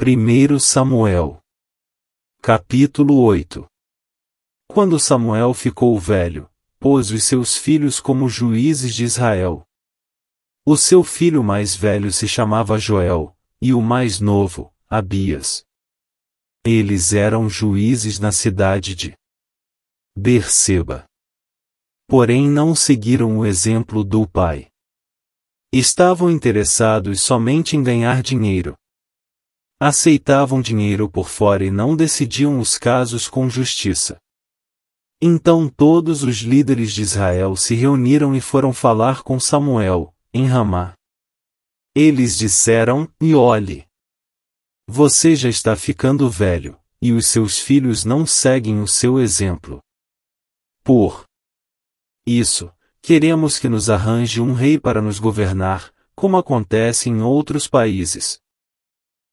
1 Samuel. Capítulo 8 Quando Samuel ficou velho, pôs os seus filhos como juízes de Israel. O seu filho mais velho se chamava Joel, e o mais novo, Abias. Eles eram juízes na cidade de Berseba. Porém não seguiram o exemplo do pai. Estavam interessados somente em ganhar dinheiro, aceitavam dinheiro por fora e não decidiam os casos com justiça. Então todos os líderes de Israel se reuniram e foram falar com Samuel, em Ramá. Eles disseram: E olhe, você já está ficando velho, e os seus filhos não seguem o seu exemplo. Por isso, queremos que nos arranje um rei para nos governar, como acontece em outros países,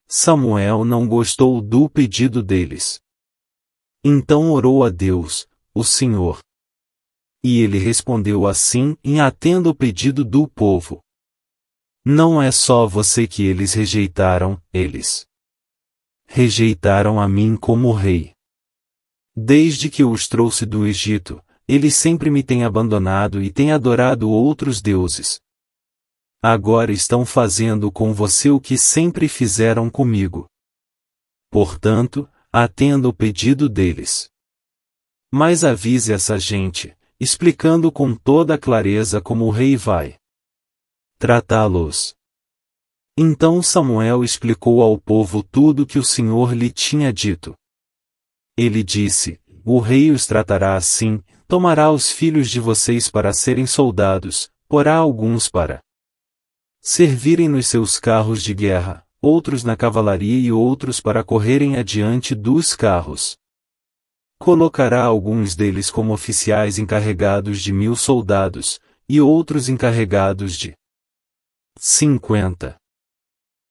Samuel não gostou do pedido deles. Então orou a Deus, o Senhor. E ele respondeu assim em atendo o pedido do povo. Não é só você que eles rejeitaram, eles rejeitaram a mim como rei. Desde que os trouxe do Egito, eles sempre me têm abandonado e têm adorado outros deuses, agora estão fazendo com você o que sempre fizeram comigo. Portanto, atenda o pedido deles. Mas avise essa gente, explicando com toda clareza como o rei vai tratá-los. Então Samuel explicou ao povo tudo que o Senhor lhe tinha dito. Ele disse: O rei os tratará assim, tomará os filhos de vocês para serem soldados, porá alguns para servirem nos seus carros de guerra, outros na cavalaria e outros para correrem adiante dos carros. Colocará alguns deles como oficiais encarregados de mil soldados, e outros encarregados de 50.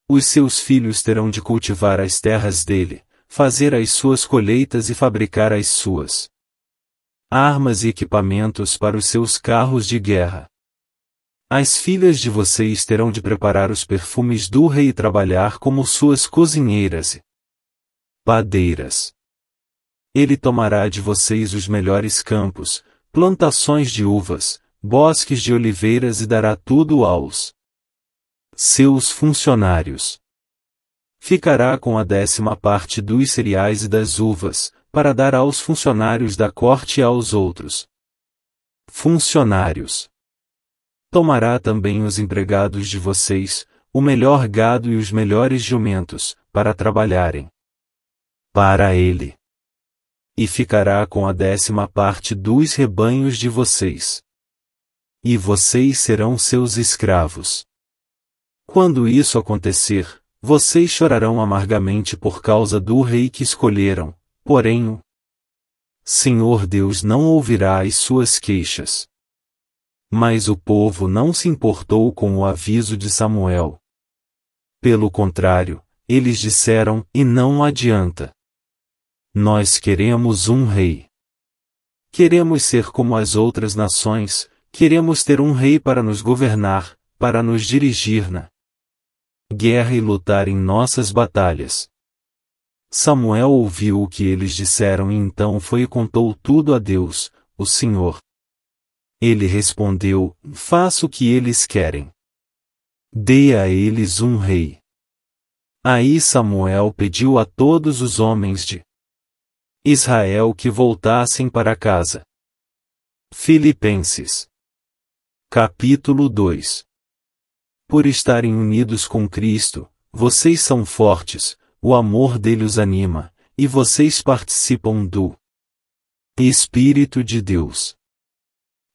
Os seus filhos terão de cultivar as terras dele, fazer as suas colheitas e fabricar as suas armas e equipamentos para os seus carros de guerra. As filhas de vocês terão de preparar os perfumes do rei e trabalhar como suas cozinheiras e padeiras. Ele tomará de vocês os melhores campos, plantações de uvas, bosques de oliveiras e dará tudo aos seus funcionários. Ficará com a décima parte dos cereais e das uvas, para dar aos funcionários da corte e aos outros funcionários. Tomará também os empregados de vocês, o melhor gado e os melhores jumentos, para trabalharem para ele. E ficará com a décima parte dos rebanhos de vocês. E vocês serão seus escravos. Quando isso acontecer, vocês chorarão amargamente por causa do rei que escolheram, porém o Senhor Deus não ouvirá as suas queixas. Mas o povo não se importou com o aviso de Samuel. Pelo contrário, eles disseram: E não adianta. Nós queremos um rei. Queremos ser como as outras nações, queremos ter um rei para nos governar, para nos dirigir na guerra e lutar em nossas batalhas. Samuel ouviu o que eles disseram e então foi e contou tudo a Deus, o Senhor. Ele respondeu: Faço o que eles querem. Dei a eles um rei. Aí Samuel pediu a todos os homens de Israel que voltassem para casa. Filipenses. Capítulo 2 Por estarem unidos com Cristo, vocês são fortes, o amor dele os anima, e vocês participam do Espírito de Deus.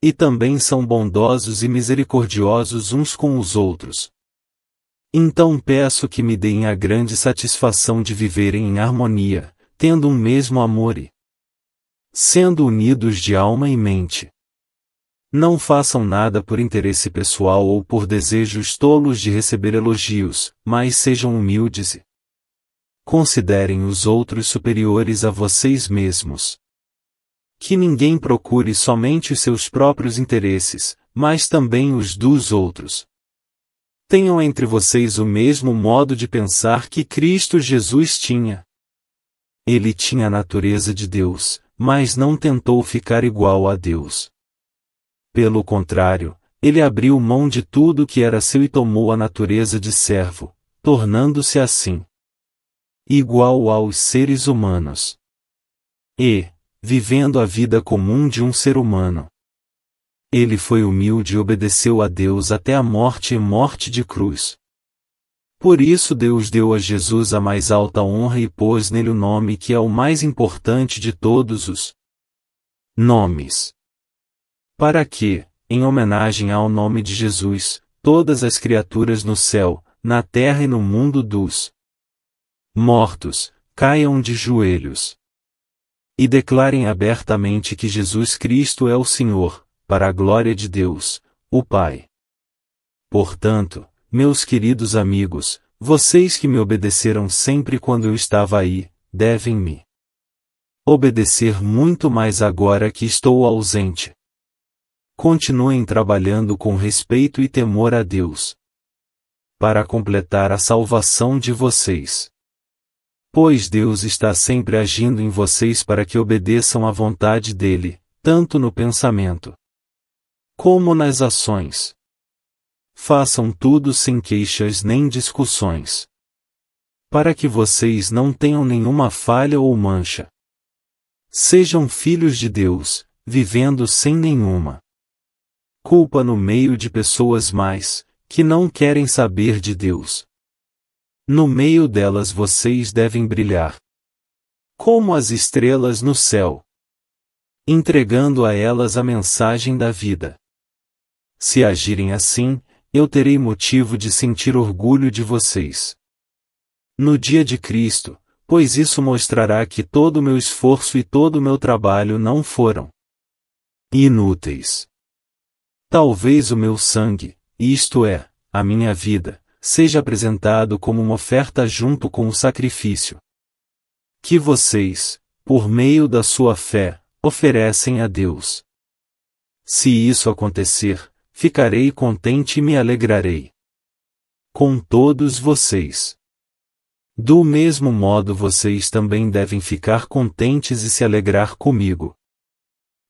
E também são bondosos e misericordiosos uns com os outros. Então peço que me deem a grande satisfação de viverem em harmonia, tendo um mesmo amor e sendo unidos de alma e mente. Não façam nada por interesse pessoal ou por desejos tolos de receber elogios, mas sejam humildes e considerem os outros superiores a vocês mesmos que ninguém procure somente seus próprios interesses, mas também os dos outros. Tenham entre vocês o mesmo modo de pensar que Cristo Jesus tinha. Ele tinha a natureza de Deus, mas não tentou ficar igual a Deus. Pelo contrário, ele abriu mão de tudo que era seu e tomou a natureza de servo, tornando-se assim igual aos seres humanos. E, vivendo a vida comum de um ser humano. Ele foi humilde e obedeceu a Deus até a morte e morte de cruz. Por isso Deus deu a Jesus a mais alta honra e pôs nele o nome que é o mais importante de todos os nomes. Para que, em homenagem ao nome de Jesus, todas as criaturas no céu, na terra e no mundo dos mortos, caiam de joelhos e declarem abertamente que Jesus Cristo é o Senhor, para a glória de Deus, o Pai. Portanto, meus queridos amigos, vocês que me obedeceram sempre quando eu estava aí, devem me obedecer muito mais agora que estou ausente. Continuem trabalhando com respeito e temor a Deus. Para completar a salvação de vocês. Pois Deus está sempre agindo em vocês para que obedeçam à vontade dele, tanto no pensamento como nas ações. Façam tudo sem queixas nem discussões. Para que vocês não tenham nenhuma falha ou mancha. Sejam filhos de Deus, vivendo sem nenhuma culpa no meio de pessoas mais, que não querem saber de Deus, no meio delas vocês devem brilhar. Como as estrelas no céu. Entregando a elas a mensagem da vida. Se agirem assim, eu terei motivo de sentir orgulho de vocês. No dia de Cristo, pois isso mostrará que todo o meu esforço e todo o meu trabalho não foram inúteis. Talvez o meu sangue, isto é, a minha vida, seja apresentado como uma oferta junto com o sacrifício. Que vocês, por meio da sua fé, oferecem a Deus. Se isso acontecer, ficarei contente e me alegrarei. Com todos vocês. Do mesmo modo vocês também devem ficar contentes e se alegrar comigo.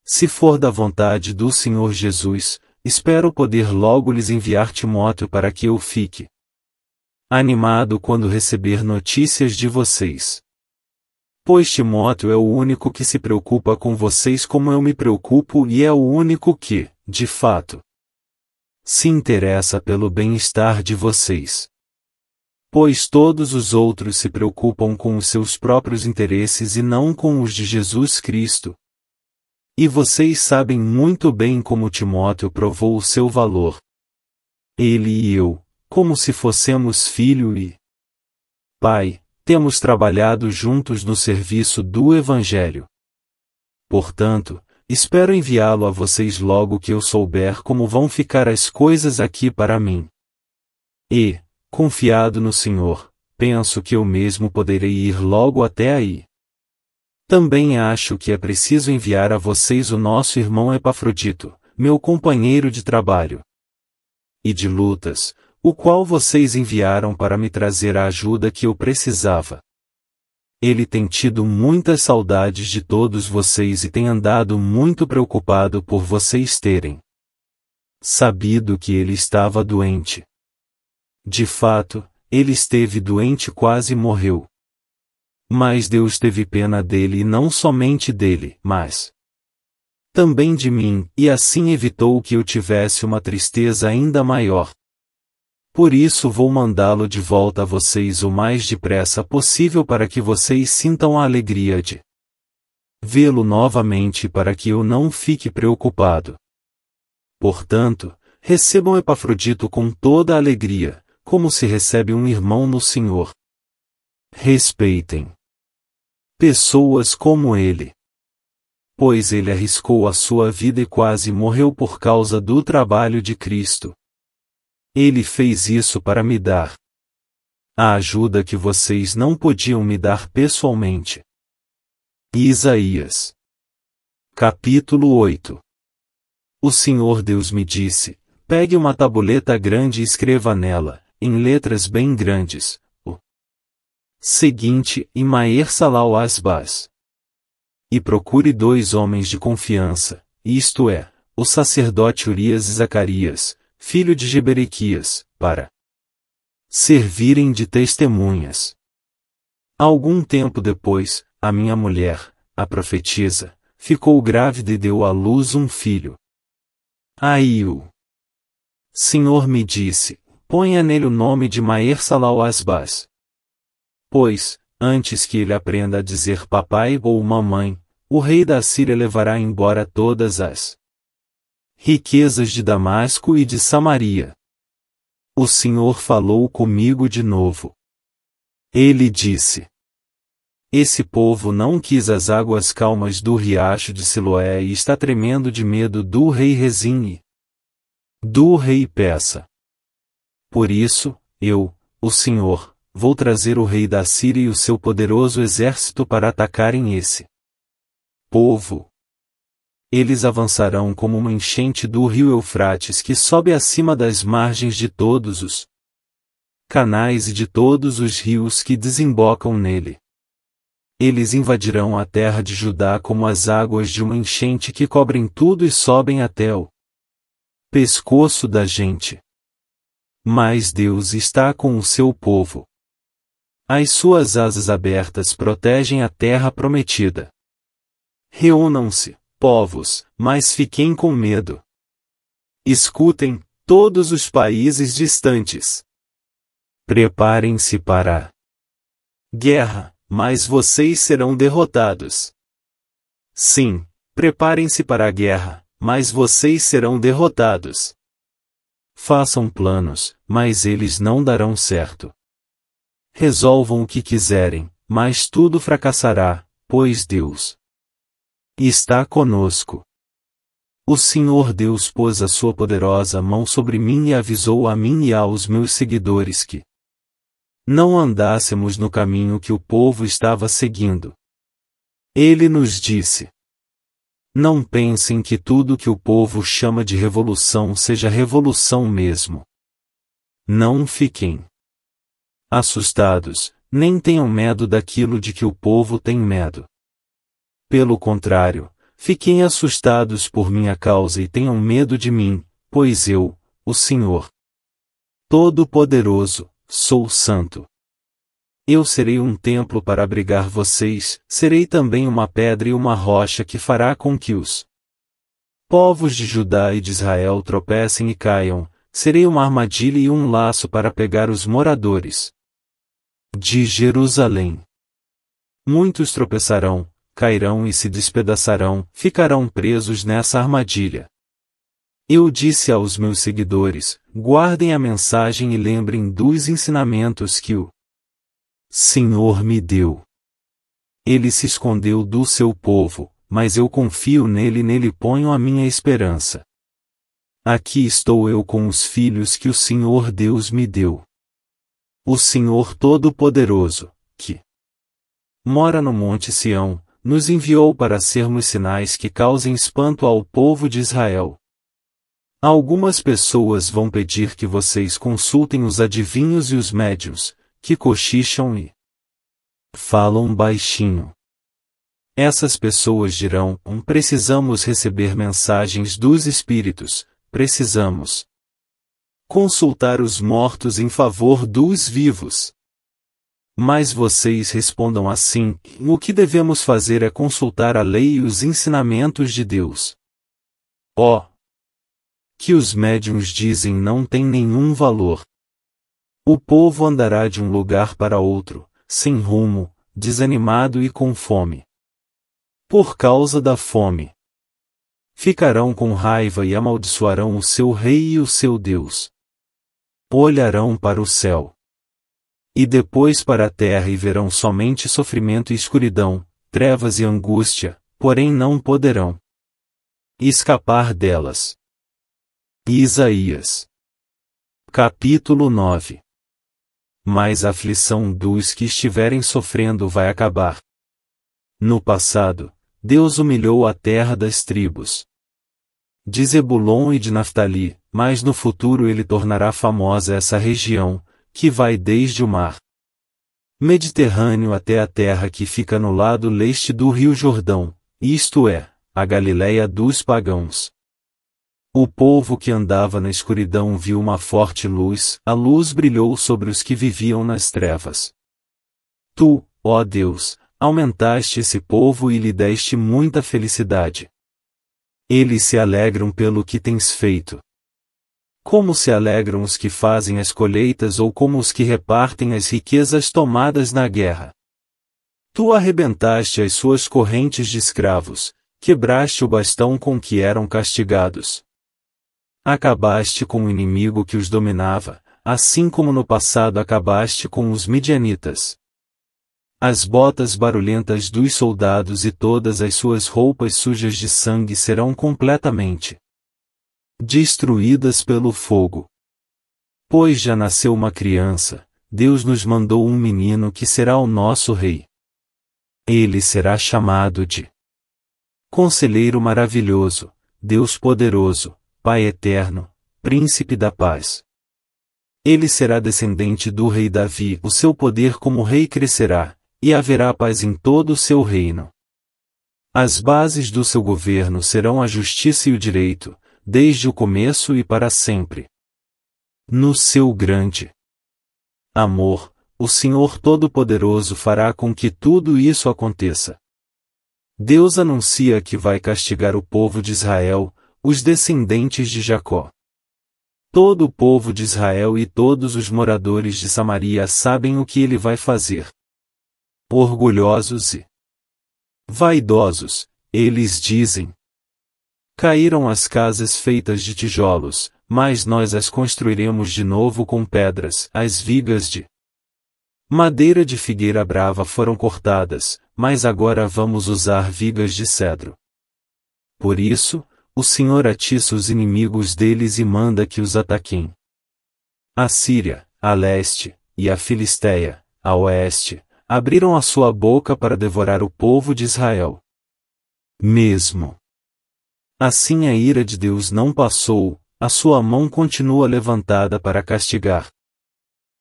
Se for da vontade do Senhor Jesus, espero poder logo lhes enviar Timóteo para que eu fique animado quando receber notícias de vocês. Pois Timóteo é o único que se preocupa com vocês como eu me preocupo e é o único que, de fato, se interessa pelo bem-estar de vocês. Pois todos os outros se preocupam com os seus próprios interesses e não com os de Jesus Cristo. E vocês sabem muito bem como Timóteo provou o seu valor. Ele e eu, como se fossemos filho e pai, temos trabalhado juntos no serviço do Evangelho. Portanto, espero enviá-lo a vocês logo que eu souber como vão ficar as coisas aqui para mim. E, confiado no Senhor, penso que eu mesmo poderei ir logo até aí. Também acho que é preciso enviar a vocês o nosso irmão Epafrodito, meu companheiro de trabalho. E de lutas, o qual vocês enviaram para me trazer a ajuda que eu precisava. Ele tem tido muitas saudades de todos vocês e tem andado muito preocupado por vocês terem sabido que ele estava doente. De fato, ele esteve doente e quase morreu. Mas Deus teve pena dele e não somente dele, mas também de mim, e assim evitou que eu tivesse uma tristeza ainda maior. Por isso vou mandá-lo de volta a vocês o mais depressa possível para que vocês sintam a alegria de vê-lo novamente para que eu não fique preocupado. Portanto, recebam Epafrodito com toda a alegria, como se recebe um irmão no Senhor. Respeitem pessoas como ele. Pois ele arriscou a sua vida e quase morreu por causa do trabalho de Cristo. Ele fez isso para me dar a ajuda que vocês não podiam me dar pessoalmente. Isaías. Capítulo 8 O Senhor Deus me disse: Pegue uma tabuleta grande e escreva nela, em letras bem grandes, o seguinte: Imaer Salau Asbas. E procure dois homens de confiança, isto é, o sacerdote Urias e Zacarias, filho de Geberiquias, para servirem de testemunhas. Algum tempo depois, a minha mulher, a profetisa, ficou grávida e deu à luz um filho. Aí o Senhor me disse, ponha nele o nome de Maersalau Asbas. Pois, antes que ele aprenda a dizer papai ou mamãe, o rei da Síria levará embora todas as riquezas de Damasco e de Samaria. O Senhor falou comigo de novo. Ele disse: Esse povo não quis as águas calmas do riacho de Siloé e está tremendo de medo do rei Resine, do rei Peça. Por isso, eu, o Senhor, vou trazer o rei da Síria e o seu poderoso exército para atacarem esse povo eles avançarão como uma enchente do rio Eufrates que sobe acima das margens de todos os canais e de todos os rios que desembocam nele. Eles invadirão a terra de Judá como as águas de uma enchente que cobrem tudo e sobem até o pescoço da gente. Mas Deus está com o seu povo. As suas asas abertas protegem a terra prometida. Reúnam-se povos, mas fiquem com medo. Escutem, todos os países distantes. Preparem-se para guerra, mas vocês serão derrotados. Sim, preparem-se para a guerra, mas vocês serão derrotados. Façam planos, mas eles não darão certo. Resolvam o que quiserem, mas tudo fracassará, pois Deus, e está conosco. O Senhor Deus pôs a sua poderosa mão sobre mim e avisou a mim e aos meus seguidores que não andássemos no caminho que o povo estava seguindo. Ele nos disse: Não pensem que tudo que o povo chama de revolução seja revolução mesmo. Não fiquem assustados, nem tenham medo daquilo de que o povo tem medo. Pelo contrário, fiquem assustados por minha causa e tenham medo de mim, pois eu, o Senhor Todo-Poderoso, sou santo. Eu serei um templo para abrigar vocês, serei também uma pedra e uma rocha que fará com que os povos de Judá e de Israel tropecem e caiam, serei uma armadilha e um laço para pegar os moradores de Jerusalém. Muitos tropeçarão, cairão e se despedaçarão, ficarão presos nessa armadilha. Eu disse aos meus seguidores: guardem a mensagem e lembrem dos ensinamentos que o Senhor me deu. Ele se escondeu do seu povo, mas eu confio nele e nele ponho a minha esperança. Aqui estou eu com os filhos que o Senhor Deus me deu. O Senhor Todo-Poderoso, que mora no Monte Sião, nos enviou para sermos sinais que causem espanto ao povo de Israel. Algumas pessoas vão pedir que vocês consultem os adivinhos e os médios, que cochicham e falam baixinho. Essas pessoas dirão: um, precisamos receber mensagens dos espíritos, precisamos consultar os mortos em favor dos vivos mas vocês respondam assim: o que devemos fazer é consultar a lei e os ensinamentos de Deus. Ó! Oh, que os médiums dizem não tem nenhum valor. O povo andará de um lugar para outro, sem rumo, desanimado e com fome. Por causa da fome. Ficarão com raiva e amaldiçoarão o seu rei e o seu Deus. Olharão para o céu e depois para a terra e verão somente sofrimento e escuridão, trevas e angústia, porém não poderão escapar delas. Isaías Capítulo 9 Mas a aflição dos que estiverem sofrendo vai acabar. No passado, Deus humilhou a terra das tribos de Zebulon e de Naftali, mas no futuro ele tornará famosa essa região, que vai desde o mar Mediterrâneo até a terra que fica no lado leste do Rio Jordão, isto é, a Galiléia dos pagãos. O povo que andava na escuridão viu uma forte luz, a luz brilhou sobre os que viviam nas trevas. Tu, ó Deus, aumentaste esse povo e lhe deste muita felicidade. Eles se alegram pelo que tens feito. Como se alegram os que fazem as colheitas ou como os que repartem as riquezas tomadas na guerra. Tu arrebentaste as suas correntes de escravos, quebraste o bastão com que eram castigados. Acabaste com o inimigo que os dominava, assim como no passado acabaste com os midianitas. As botas barulhentas dos soldados e todas as suas roupas sujas de sangue serão completamente destruídas pelo fogo. Pois já nasceu uma criança, Deus nos mandou um menino que será o nosso rei. Ele será chamado de Conselheiro Maravilhoso, Deus Poderoso, Pai Eterno, Príncipe da Paz. Ele será descendente do rei Davi, o seu poder como rei crescerá, e haverá paz em todo o seu reino. As bases do seu governo serão a justiça e o direito, desde o começo e para sempre. No seu grande amor, o Senhor Todo-Poderoso fará com que tudo isso aconteça. Deus anuncia que vai castigar o povo de Israel, os descendentes de Jacó. Todo o povo de Israel e todos os moradores de Samaria sabem o que ele vai fazer. Orgulhosos e vaidosos, eles dizem: Caíram as casas feitas de tijolos, mas nós as construiremos de novo com pedras. As vigas de madeira de figueira brava foram cortadas, mas agora vamos usar vigas de cedro. Por isso, o Senhor atiça os inimigos deles e manda que os ataquem. A Síria, a leste, e a Filisteia, a oeste, abriram a sua boca para devorar o povo de Israel. Mesmo Assim a ira de Deus não passou, a sua mão continua levantada para castigar.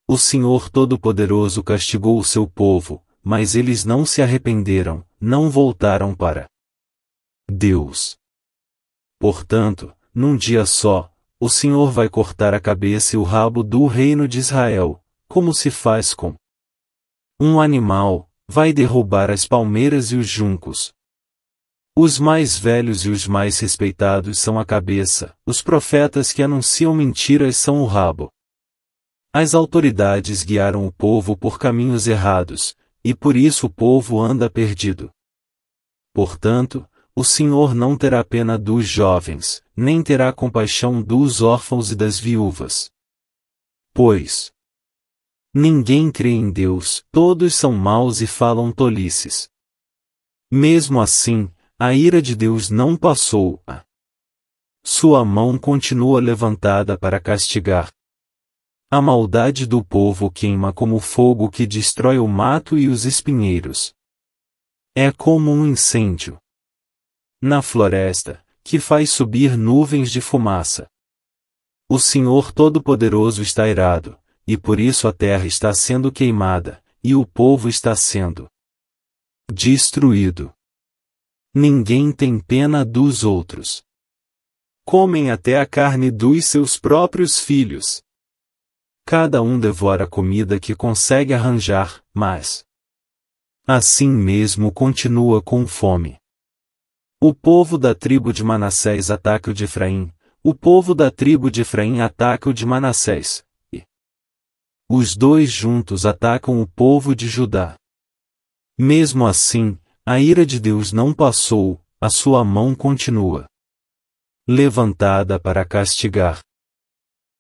O Senhor Todo-Poderoso castigou o seu povo, mas eles não se arrependeram, não voltaram para Deus. Portanto, num dia só, o Senhor vai cortar a cabeça e o rabo do reino de Israel, como se faz com um animal, vai derrubar as palmeiras e os juncos, os mais velhos e os mais respeitados são a cabeça, os profetas que anunciam mentiras são o rabo. As autoridades guiaram o povo por caminhos errados, e por isso o povo anda perdido. Portanto, o Senhor não terá pena dos jovens, nem terá compaixão dos órfãos e das viúvas. Pois ninguém crê em Deus, todos são maus e falam tolices. Mesmo assim, a ira de Deus não passou. -a. Sua mão continua levantada para castigar. A maldade do povo queima como fogo que destrói o mato e os espinheiros. É como um incêndio. Na floresta, que faz subir nuvens de fumaça. O Senhor Todo-Poderoso está irado, e por isso a terra está sendo queimada, e o povo está sendo destruído ninguém tem pena dos outros. Comem até a carne dos seus próprios filhos. Cada um devora a comida que consegue arranjar, mas. Assim mesmo continua com fome. O povo da tribo de Manassés ataca o de Efraim, o povo da tribo de Efraim ataca o de Manassés, e os dois juntos atacam o povo de Judá. Mesmo assim, a ira de Deus não passou, a sua mão continua levantada para castigar.